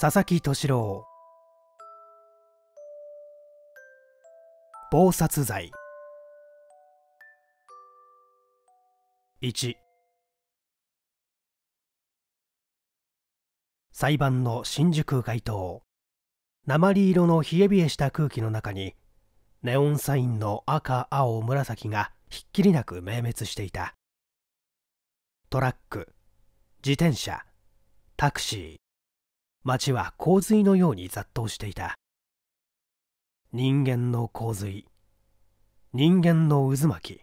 佐々木敏郎謀殺罪1裁判の新宿街頭鉛色の冷え冷えした空気の中にネオンサインの赤青紫がひっきりなく明滅していたトラック自転車タクシー町は洪水のように雑踏していた人間の洪水人間の渦巻き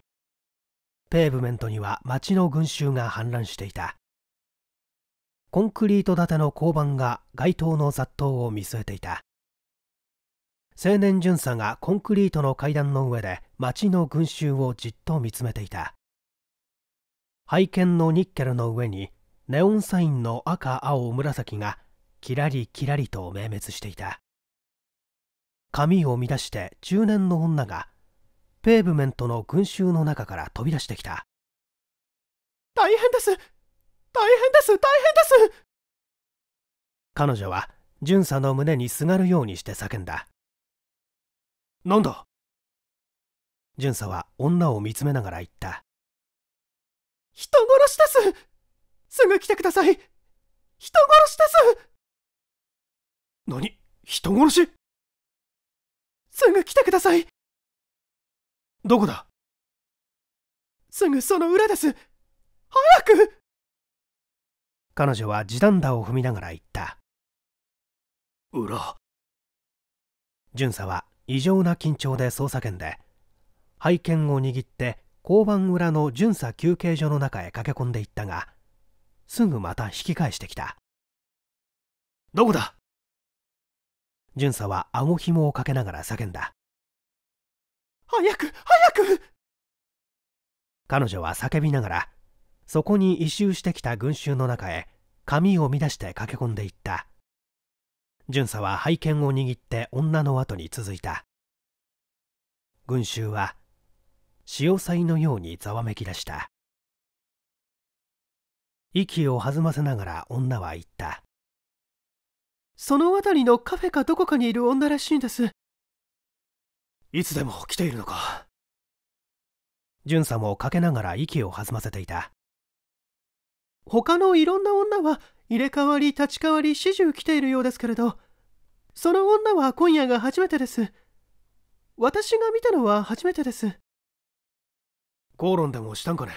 ペーブメントには町の群衆が氾濫していたコンクリート建ての交番が街灯の雑踏を見据えていた青年巡査がコンクリートの階段の上で町の群衆をじっと見つめていた拝見のニッケルの上にネオンサインの赤青紫がキラリキラリと明滅していた髪を乱して中年の女がペーブメントの群衆の中から飛び出してきた大変です大変です大変です彼女は巡査の胸にすがるようにして叫んだなんだ巡査は女を見つめながら言った人殺しですすぐ来てください人殺しです何人殺しすぐ来てくださいどこだすぐその裏です早く彼女は地団打を踏みながら言った裏巡査は異常な緊張でそう叫んで拝見を握って交番裏の巡査休憩所の中へ駆け込んでいったがすぐまた引き返してきたどこだ巡査は顎紐をかけながら叫んだ早く早く彼女は叫びながらそこに異臭してきた群衆の中へ髪を乱して駆け込んでいった巡査は背剣を握って女の後に続いた群衆は潮騒のようにざわめき出した息を弾ませながら女は言ったその辺りのカフェかどこかにいる女らしいんですいつでも来ているのか潤さんもかけながら息を弾ませていた他のいろんな女は入れ替わり立ち替わり始終来ているようですけれどその女は今夜が初めてです私が見たのは初めてです口論でもしたんかね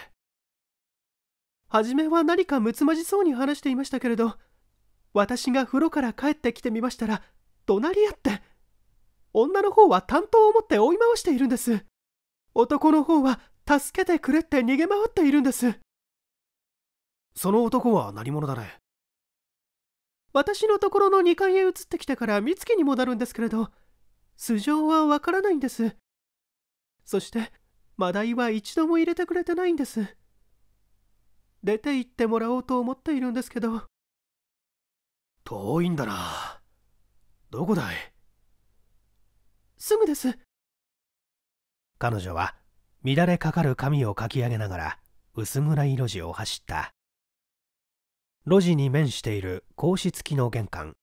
初めは何かむつまじそうに話していましたけれど私が風呂から帰ってきてみましたら怒鳴り合って女の方は担当を持って追い回しているんです男の方は助けてくれって逃げ回っているんですその男は何者だね私のところの2階へ移ってきてから美月に戻るんですけれど素性はわからないんですそしてマダイは一度も入れてくれてないんです出て行ってもらおうと思っているんですけど遠いんだなどこだいすぐです彼女は乱れかかる髪をかき上げながら薄暗い路地を走った路地に面している格子付きの玄関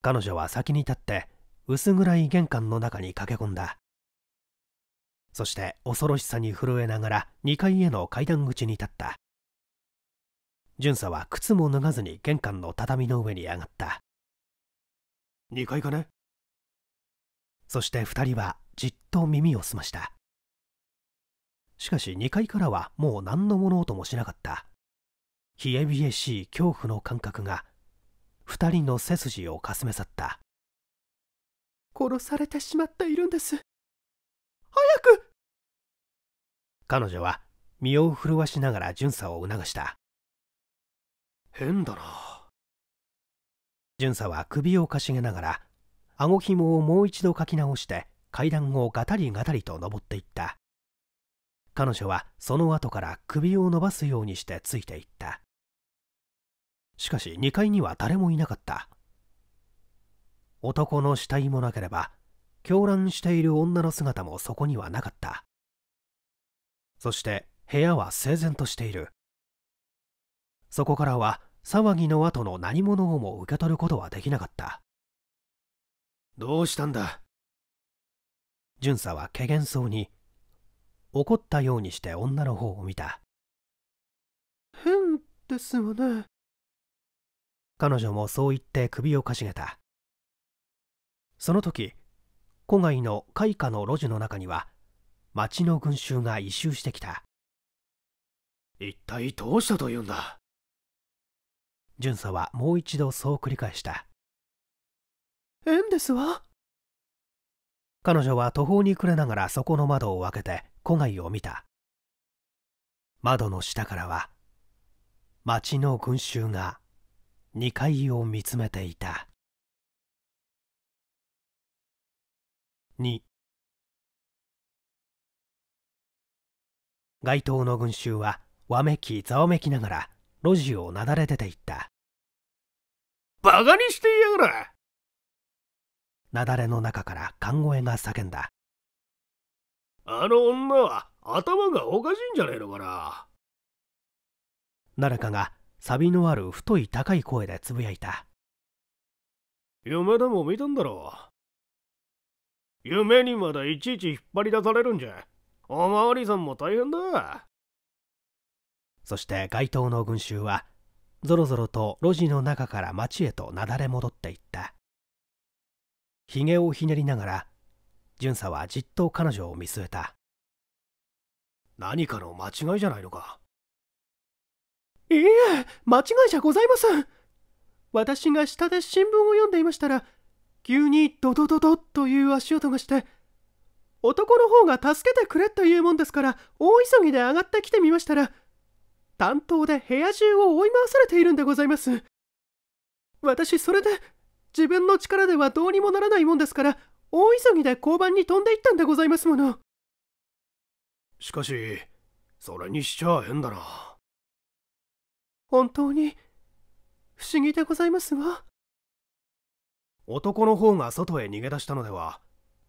彼女は先に立って薄暗い玄関の中に駆け込んだそして恐ろしさに震えながら2階への階段口に立った巡査は靴も脱がずに玄関の畳の上に上がった2階かねそして2人はじっと耳を澄ましたしかし2階からはもう何の物音もしなかった冷え冷えしい恐怖の感覚が2人の背筋をかすめ去った殺されてしまっているんです早く彼女は身を震わしながら巡査を促した変だな巡査は首をかしげながら顎紐をもう一度かき直して階段をガタリガタリと登っていった彼女はその後から首を伸ばすようにしてついていったしかし2階には誰もいなかった男の死体もなければ狂乱している女の姿もそこにはなかったそして部屋は整然としているそこからは騒ぎの後の何者をも受け取ることはできなかったどうしたんだ巡査はけげんそうに怒ったようにして女の方を見た変ですわね彼女もそう言って首をかしげたその時郊外の開花の路地の中には町の群衆が異臭してきた一体どうしたというんだ巡査はもう一度そう繰り返した縁ですわ彼女は途方に暮れながらそこの窓を開けて戸外を見た窓の下からは町の群衆が2階を見つめていた2街頭の群衆はわめきざわめきながら路地をなだれ出ていったバカにしてやがら雪崩の中から看護衛が叫んだあの女は頭がおかしいんじゃねえのかな誰かがサビのある太い高い声でつぶやいた夢でも見たんだろう夢にまだいちいち引っ張り出されるんじゃおまわりさんも大変だそして街頭の群衆はぞろぞろと路地の中から町へとなだれ戻っていったひげをひねりながら巡査はじっと彼女を見据えた何かの間違いじゃないのかいえ間違いじゃございません私が下で新聞を読んでいましたら急にドドドドという足音がして男の方が助けてくれというもんですから大急ぎで上がってきてみましたら担当で部屋中を追い回されているんでございます私それで自分の力ではどうにもならないもんですから大急ぎで交番に飛んでいったんでございますものしかしそれにしちゃ変だな本当に不思議でございますわ男の方が外へ逃げ出したのでは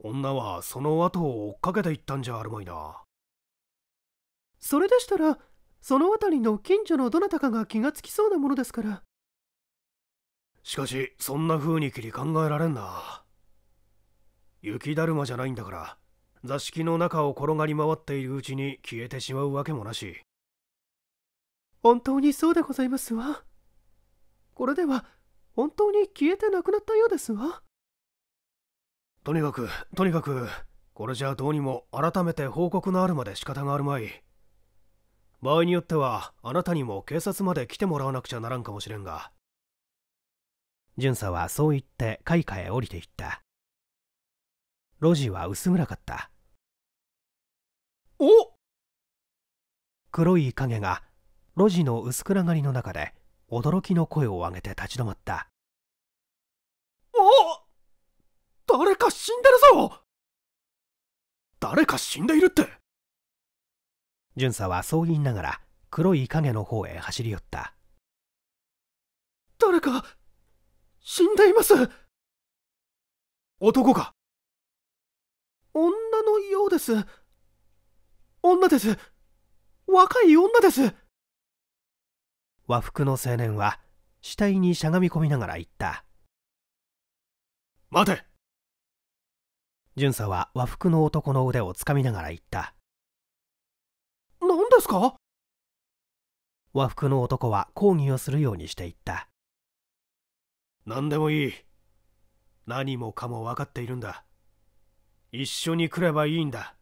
女はその後を追っかけていったんじゃあるまいなそれでしたらその辺りの近所のどなたかが気がつきそうなものですからしかしそんな風に切り考えられんな雪だるまじゃないんだから座敷の中を転がり回っているうちに消えてしまうわけもなし本当にそうでございますわこれでは本当に消えてなくなったようですわとにかくとにかくこれじゃどうにも改めて報告のあるまで仕方があるまい場合によってはあなたにも警察まで来てもらわなくちゃならんかもしれんが巡査はそう言って開下へ降りていった路地は薄暗かったお黒い影が路地の薄暗がりの中で驚きの声を上げて立ち止まったお誰か死んでるぞ誰か死んでいるって巡査はそう言いながら黒い影の方へ走り寄った誰か死んでいます男か女のようです女です若い女です和服の青年は死体にしゃがみ込みながら言った待て巡査は和服の男の腕をつかみながら言ったですか和服の男は抗議をするようにしていった何でもいい何もかも分かっているんだ一緒に来ればいいんだ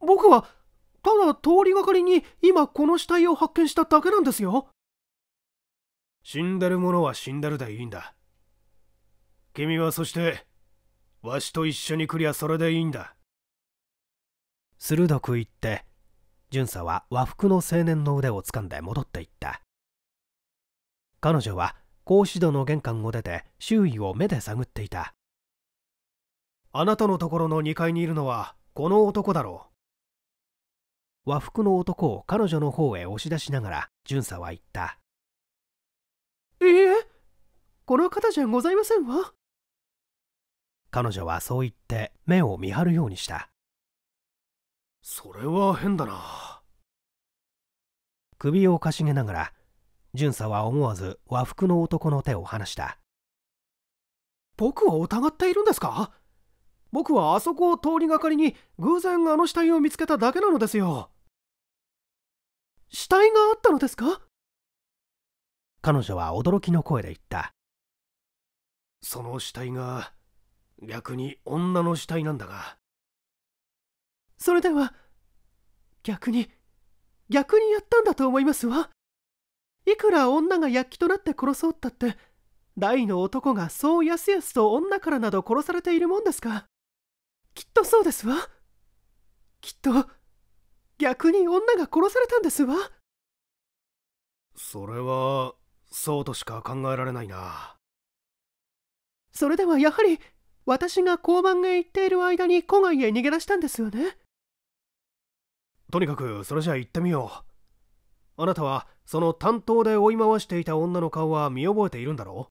僕はただ通りがかりに今この死体を発見しただけなんですよ死んでる者は死んでるでいいんだ君はそしてわしと一緒に来りゃそれでいいんだ鋭く言って巡査は和服の青年の腕を掴んで戻っていった彼女は格子戸の玄関を出て周囲を目で探っていたあなたのところの2階にいるのはこの男だろう和服の男を彼女の方へ押し出しながら巡査は言ったいいえこの方じゃございませんわ彼女はそう言って目を見張るようにしたそれは変だな首をかしげながら巡査は思わず和服の男の手を離した僕を疑っているんですか僕はあそこを通りがかりに偶然あの死体を見つけただけなのですよ死体があったのですか彼女は驚きの声で言ったその死体が逆に女の死体なんだがそれでは逆に逆にやったんだと思いますわいくら女が躍起となって殺そうったって大の男がそうやすやすと女からなど殺されているもんですかきっとそうですわきっと逆に女が殺されたんですわそれはそうとしか考えられないなそれではやはり私が交番へ行っている間に古賀へ逃げ出したんですよねとにかくそれじゃあ行ってみようあなたはその担当で追い回していた女の顔は見覚えているんだろ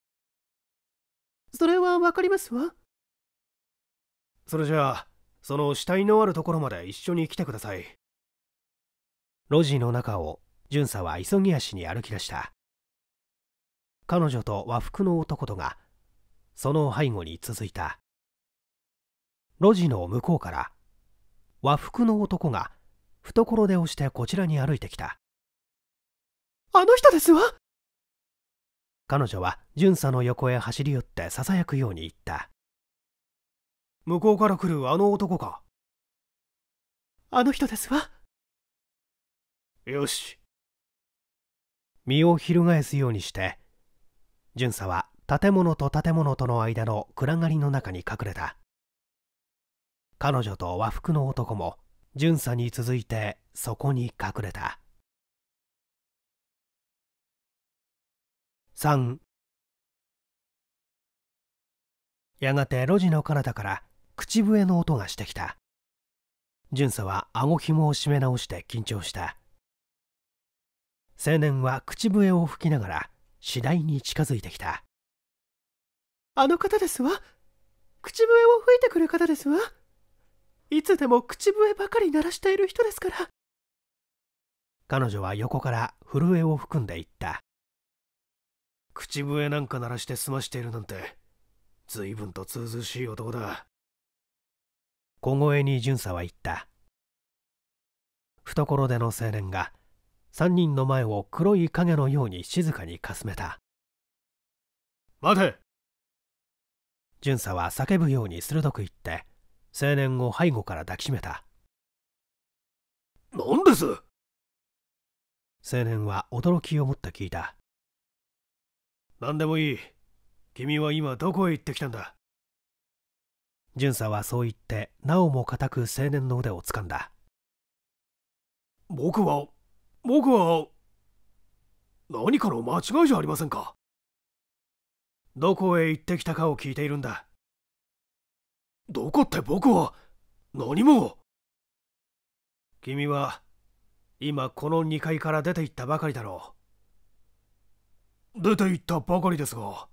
うそれはわかりますわそれじゃあその死体のあるところまで一緒に来てください路地の中を巡査は急ぎ足に歩き出した彼女と和服の男とがその背後に続いた路地の向こうから和服の男が懐で押してこちらに歩いてきたあの人ですわ彼女は巡査の横へ走り寄ってささやくように言った向こうから来るあの男かあの人ですわよし身を翻すようにして巡査は建物と建物との間の暗がりの中に隠れた彼女と和服の男も巡査に続いてそこに隠れた3やがて路地の彼方から口笛の音がしてきた巡査は顎紐を締め直して緊張した青年は口笛を吹きながら次第に近づいてきたあの方ですわ口笛を吹いてくる方ですわいつでも口笛ばかり鳴らしている人ですから彼女は横から震えを含んでいった口笛なんか鳴らして済ましているなんてぶんとずしい男だ小声に巡査は言った懐での青年が3人の前を黒い影のように静かにかすめた待て巡査は叫ぶように鋭く言って青年を背後から抱きしめた何です青年は驚きをもって聞いた何でもいい君は今どこへ行ってきたんだ巡査はそう言ってなおも固く青年の腕をつかんだ僕は僕は何かの間違いじゃありませんかどこへ行ってきたかを聞いているんだどこって僕は何も君は今この2階から出て行ったばかりだろう出て行ったばかりですが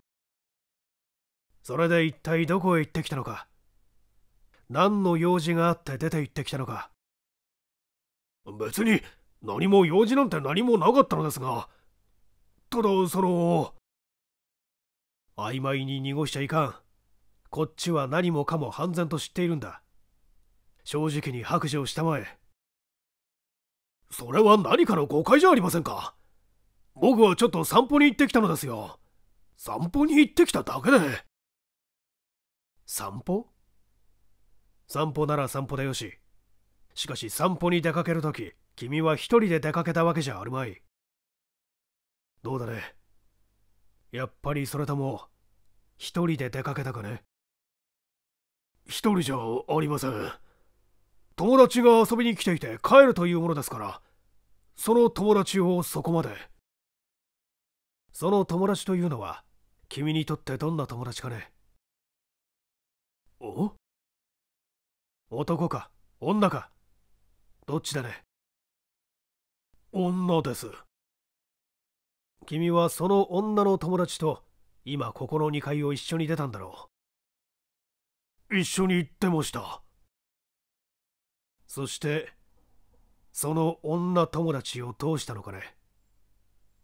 それで一体どこへ行ってきたのか何の用事があって出て行ってきたのか別に何も用事なんて何もなかったのですがただその曖昧に濁しちゃいかんこっちは何もかも半然と知っているんだ正直に白状したまえそれは何かの誤解じゃありませんか僕はちょっと散歩に行ってきたのですよ散歩に行ってきただけで散歩散歩なら散歩でよししかし散歩に出かけるとき君は一人で出かけたわけじゃあるまいどうだねやっぱりそれとも一人で出かけたかね一人じゃありません。友達が遊びに来ていて帰るというものですから、その友達をそこまで。その友達というのは、君にとってどんな友達かねお男か女かどっちだね女です。君はその女の友達と今ここの2階を一緒に出たんだろう一緒に行ってましたそしてその女友達をどうしたのかね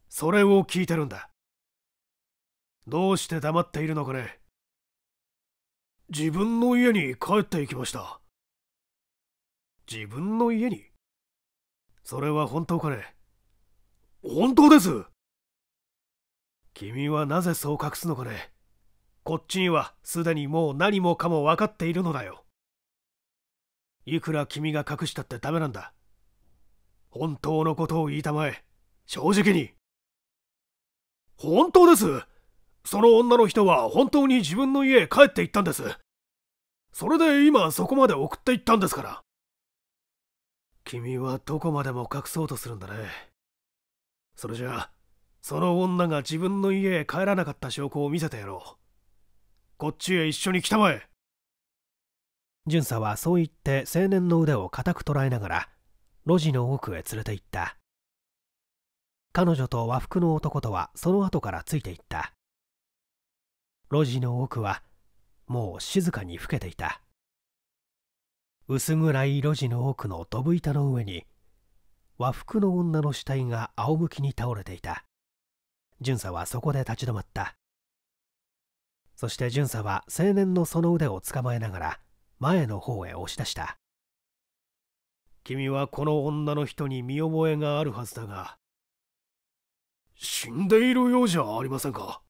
それを聞いてるんだどうして黙っているのかね自分の家に帰っていきました自分の家にそれは本当かね本当です君はなぜそう隠すのかねこっちにはすでにもう何もかも分かっているのだよいくら君が隠したってダメなんだ本当のことを言いたまえ正直に本当ですその女の人は本当に自分の家へ帰っていったんですそれで今そこまで送っていったんですから君はどこまでも隠そうとするんだねそれじゃあその女が自分の家へ帰らなかった証拠を見せてやろうこっちへ一緒に来たまえ巡査はそう言って青年の腕を固く捉えながら路地の奥へ連れて行った彼女と和服の男とはその後からついていった路地の奥はもう静かに老けていた薄暗い路地の奥のドブ板の上に和服の女の死体が仰向きに倒れていた巡査はそこで立ち止まったそして巡査は青年のその腕を捕まえながら前の方へ押し出した君はこの女の人に見覚えがあるはずだが死んでいるようじゃありませんか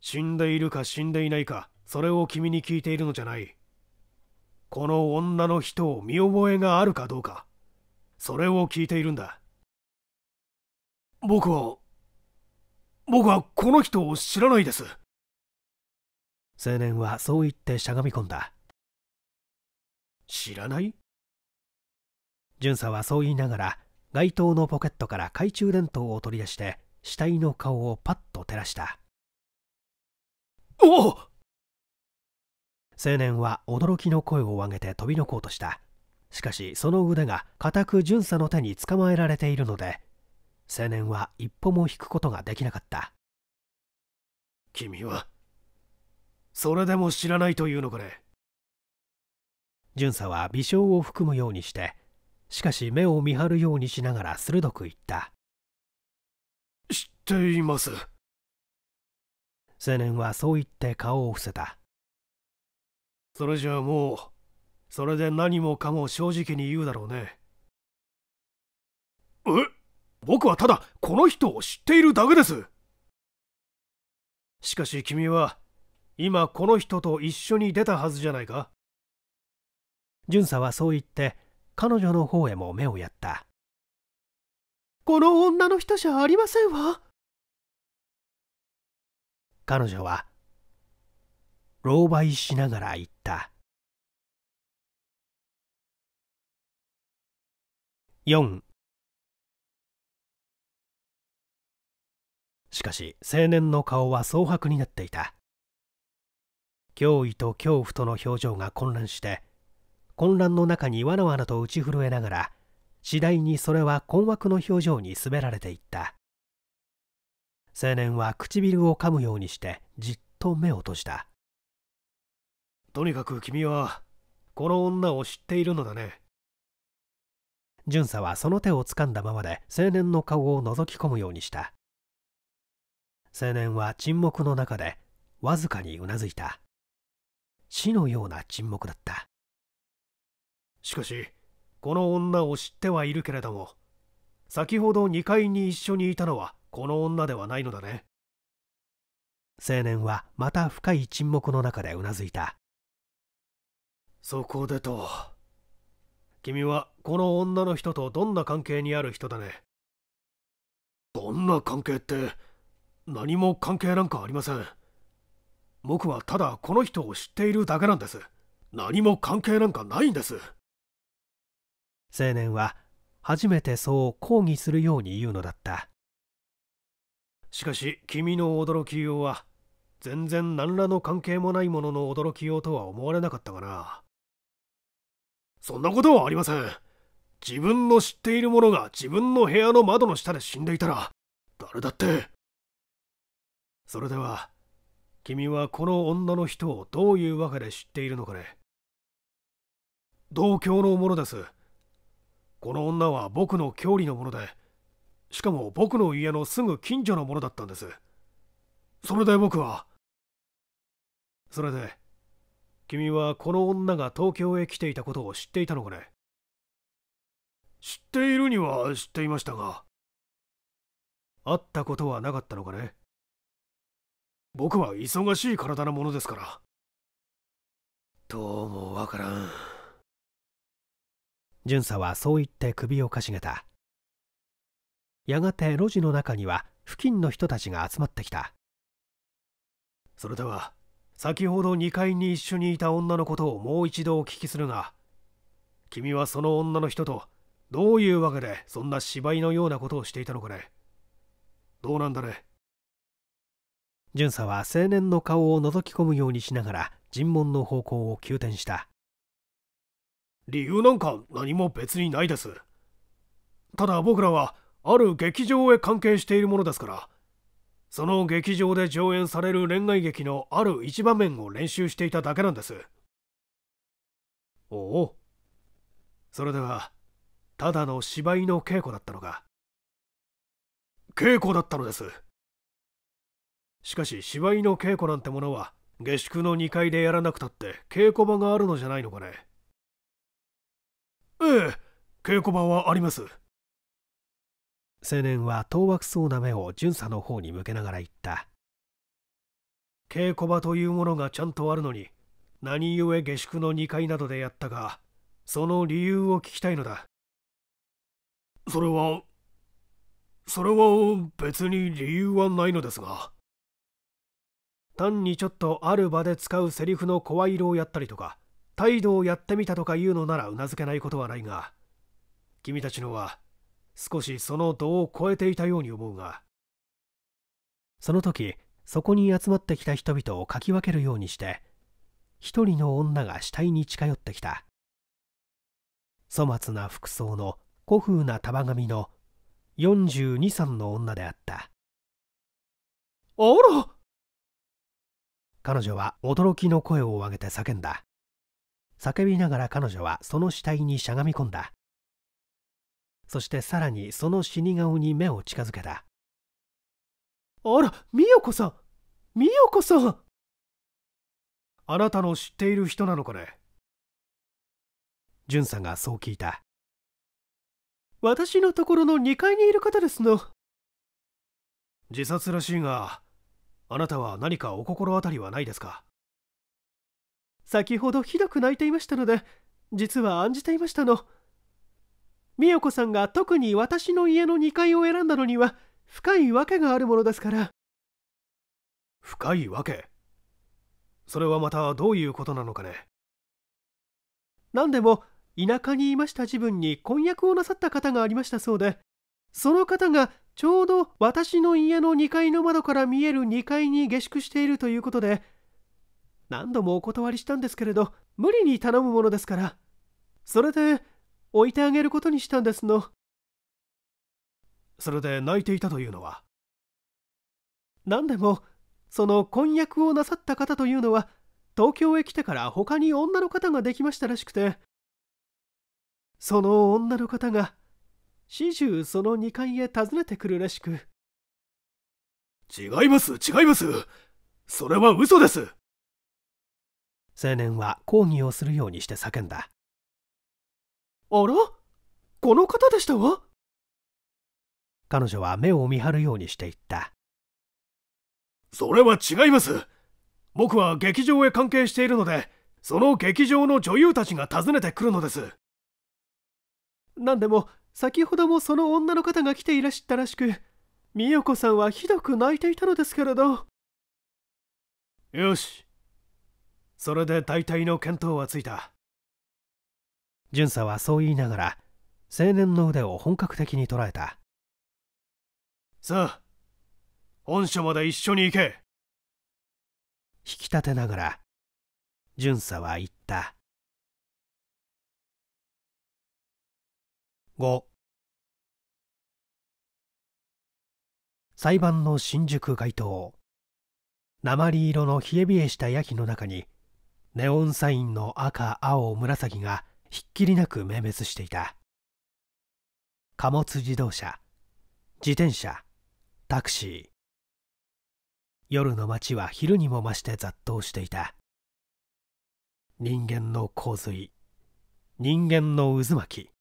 死んでいるか死んでいないかそれを君に聞いているのじゃないこの女の人を見覚えがあるかどうかそれを聞いているんだ僕は僕はこの人を知らないです青年はそう言ってしゃがみ込んだ知らない巡査はそう言いながら街灯のポケットから懐中電灯を取り出して死体の顔をパッと照らしたお青年は驚きの声を上げて飛びのこうとしたしかしその腕が固く巡査の手に捕まえられているので青年は一歩も引くことができなかった君はそれでも知らないというのかね巡査は微笑を含むようにしてしかし目を見張るようにしながら鋭く言った知っています青年はそう言って顔を伏せたそれじゃあもうそれで何もかも正直に言うだろうねえ僕はただこの人を知っているだけですしかし君は今この人と一緒に出たはずじゃないか巡査はそう言って彼女の方へも目をやったこの女の人じゃありませんわ彼女は狼狽しながら言った4しかし青年の顔は蒼白になっていた脅威と恐怖との表情が混乱して混乱の中にわらわらと打ち震えながら次第にそれは困惑の表情に滑られていった青年は唇を噛むようにしてじっと目を閉じたとにかく君はこの女を知っているのだね巡査はその手を掴んだままで青年の顔を覗き込むようにした青年は沈黙の中でわずかにうなずいた死のような沈黙だったしかしこの女を知ってはいるけれども先ほど2階に一緒にいたのはこの女ではないのだね青年はまた深い沈黙の中でうなずいたそこでと君はこの女の人とどんな関係にある人だねどんな関係って何も関係なんかありません僕はただこの人を知っているだけなんです何も関係なんかないんです青年は初めてそう抗議するように言うのだったしかし君の驚きようは全然何らの関係もないものの驚きようとは思われなかったがなそんなことはありません自分の知っているものが自分の部屋の窓の下で死んでいたら誰だってそれでは君はこの女の人をどういうわけで知っているのかね同郷の者です。この女は僕の郷里のもので、しかも僕の家のすぐ近所のものだったんです。それで僕は。それで、君はこの女が東京へ来ていたことを知っていたのかね知っているには知っていましたが。会ったことはなかったのかね僕は忙しい体なものですから。どうもわからん。巡査はそう言って首をかしげた。やがて路地の中には付近の人たちが集まってきた。それでは、先ほど2階に一緒にいた女のことをもう一度お聞きするが、君はその女の人とどういうわけでそんな芝居のようなことをしていたのかねどうなんだね巡査は青年の顔を覗き込むようにしながら尋問の方向を急転した理由なんか何も別にないですただ僕らはある劇場へ関係しているものですからその劇場で上演される恋愛劇のある一場面を練習していただけなんですおおそれではただの芝居の稽古だったのか稽古だったのですしかし芝居の稽古なんてものは下宿の2階でやらなくたって稽古場があるのじゃないのかねええ稽古場はあります青年は当惑そうな目を巡査の方に向けながら言った稽古場というものがちゃんとあるのに何故下宿の2階などでやったかその理由を聞きたいのだそれはそれは別に理由はないのですが。単にちょっとある場で使うセリフの声色をやったりとか態度をやってみたとかいうのならうなずけないことはないが君たちのは少しその度を超えていたように思うがその時そこに集まってきた人々をかき分けるようにして一人の女が死体に近寄ってきた粗末な服装の古風な束髪の423の女であったあら彼女は驚きの声を上げて叫んだ叫びながら彼女はその死体にしゃがみ込んだそしてさらにその死に顔に目を近づけたあら美代子さん美代子さんあなたの知っている人なのかね巡査がそう聞いた私のところの2階にいる方ですの自殺らしいがあなたは何かお心当たりはないですか先ほどひどく泣いていましたので実は案じていましたの美代子さんが特に私の家の2階を選んだのには深い訳があるものですから深い訳それはまたどういうことなのかね何でも田舎にいました自分に婚約をなさった方がありましたそうでその方がちょうど私の家の2階の窓から見える2階に下宿しているということで何度もお断りしたんですけれど無理に頼むものですからそれで置いてあげることにしたんですのそれで泣いていたというのは何でもその婚約をなさった方というのは東京へ来てから他に女の方ができましたらしくてその女の方が始終その2階へ訪ねてくるらしく違います違いますそれは嘘です青年は抗議をするようにして叫んだあらこの方でしたわ彼女は目を見張るようにしていったそれは違います僕は劇場へ関係しているのでその劇場の女優たちが訪ねてくるのです何でも先ほどもその女の方が来ていらしたらしく美代子さんはひどく泣いていたのですけれどよしそれで大体の見当はついた巡査はそう言いながら青年の腕を本格的に捉えたさあ本所まで一緒に行け引き立てながら巡査は言った5裁判の新宿街頭鉛色の冷え冷えしたヤ気の中にネオンサインの赤青紫がひっきりなく明滅していた貨物自動車自転車タクシー夜の街は昼にも増して雑踏していた人間の洪水人間の渦巻き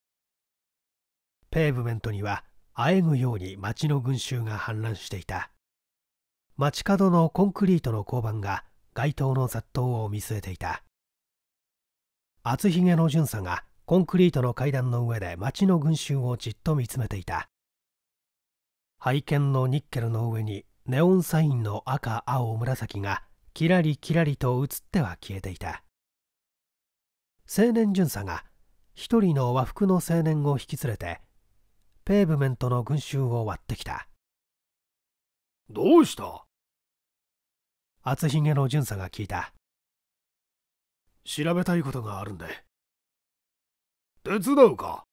ペーブメントにはあえぐように町の群衆が氾濫していた街角のコンクリートの交番が街灯の雑踏を見据えていた厚ひげの巡査がコンクリートの階段の上で町の群衆をじっと見つめていた拝見のニッケルの上にネオンサインの赤青紫がキラリキラリと映っては消えていた青年巡査が一人の和服の青年を引き連れてペーブメントの群衆を割ってきたどうした厚ひげの巡査が聞いた調べたいことがあるんで手伝うか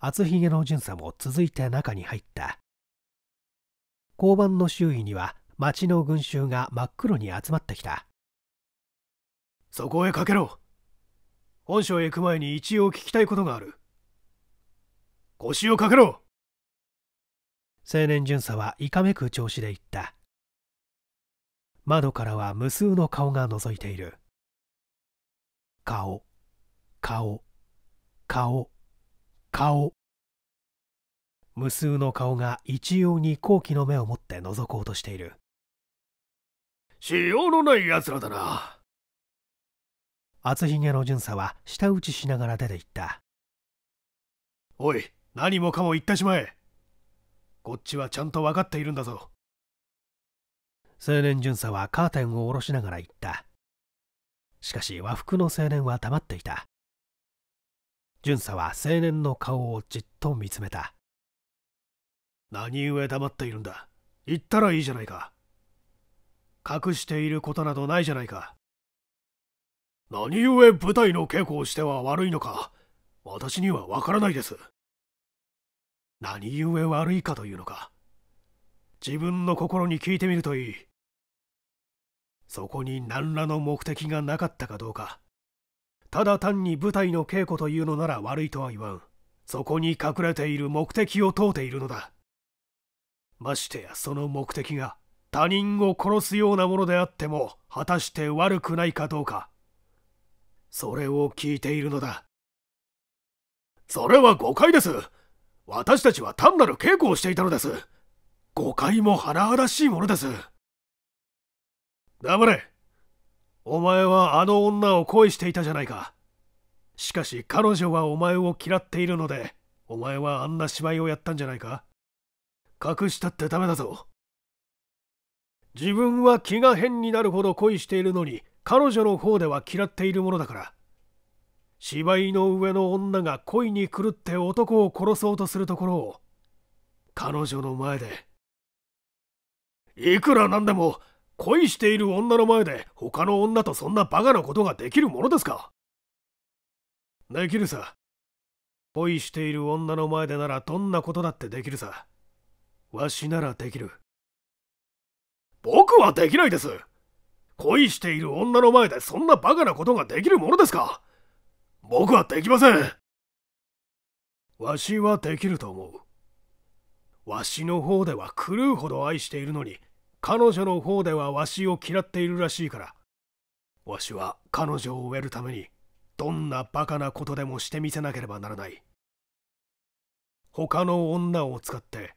厚ひげの巡査も続いて中に入った交番の周囲には町の群衆が真っ黒に集まってきたそこへかけろ本省へ行く前に一応聞きたいことがある腰をかけろ青年巡査はいかめく調子で言った窓からは無数の顔が覗いている顔顔顔顔無数の顔が一様に好奇の目を持って覗こうとしている使用のない奴らだな厚ひげの巡査は舌打ちしながら出て行ったおい何もかも言ってしまえこっちはちゃんと分かっているんだぞ青年巡査はカーテンを下ろしながら言ったしかし和服の青年は黙っていた巡査は青年の顔をじっと見つめた何故黙っているんだ言ったらいいじゃないか隠していることなどないじゃないか何故舞台の稽古をしては悪いのか私にはわからないです何故悪いかというのか自分の心に聞いてみるといいそこに何らの目的がなかったかどうかただ単に舞台の稽古というのなら悪いとは言わんそこに隠れている目的を問うているのだましてやその目的が他人を殺すようなものであっても果たして悪くないかどうかそれを聞いているのだそれは誤解です私たちは単なる稽古をしていたのです。誤解も甚だしいものです。黙れ。お前はあの女を恋していたじゃないか。しかし彼女はお前を嫌っているので、お前はあんな芝居をやったんじゃないか。隠したってダメだぞ。自分は気が変になるほど恋しているのに、彼女の方では嫌っているものだから、芝居の上の女が恋に狂って男を殺そうとするところを彼女の前でいくらなんでも恋している女の前で他の女とそんなバカなことができるものですかできるさ恋している女の前でならどんなことだってできるさわしならできる僕はできないです恋している女の前でそんなバカなことができるものですか僕はできませんわしはできると思う。わしの方では狂うほど愛しているのに、彼女の方ではわしを嫌っているらしいから。わしは彼女を植えるために、どんなバカなことでもしてみせなければならない。他の女を使って、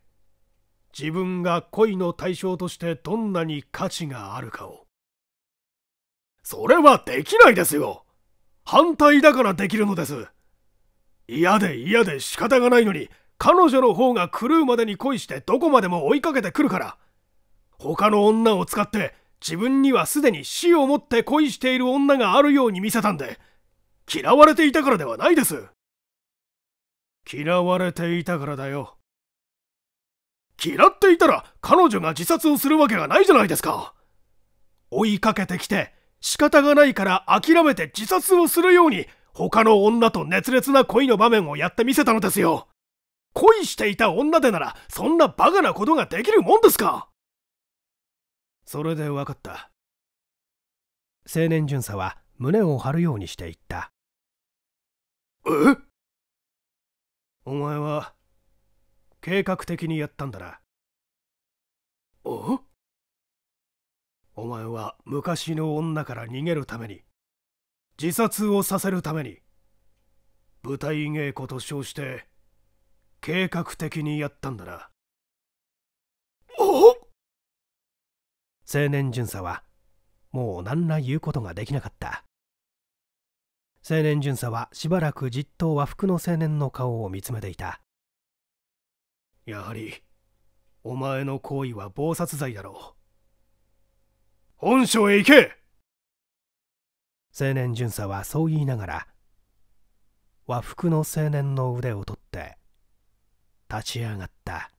自分が恋の対象としてどんなに価値があるかを。それはできないですよ反対だからできるのです。嫌で嫌で仕方がないのに、彼女の方が狂うまでに恋してどこまでも追いかけてくるから。他の女を使って自分にはすでに死をもって恋している女があるように見せたんで、嫌われていたからではないです。嫌われていたからだよ。嫌っていたら彼女が自殺をするわけがないじゃないですか。追いかけてきて仕方がないから諦めて自殺をするように他の女と熱烈な恋の場面をやってみせたのですよ。恋していた女でならそんなバカなことができるもんですかそれで分かった。青年巡査は胸を張るようにして言った。えお前は計画的にやったんだな。あお前は昔の女から逃げるために自殺をさせるために舞台稽古と称して計画的にやったんだな青年巡査はもう何ら言うことができなかった青年巡査はしばらくじっと和服の青年の顔を見つめていたやはりお前の行為は謀殺罪だろう本省へ行け青年巡査はそう言いながら和服の青年の腕を取って立ち上がった。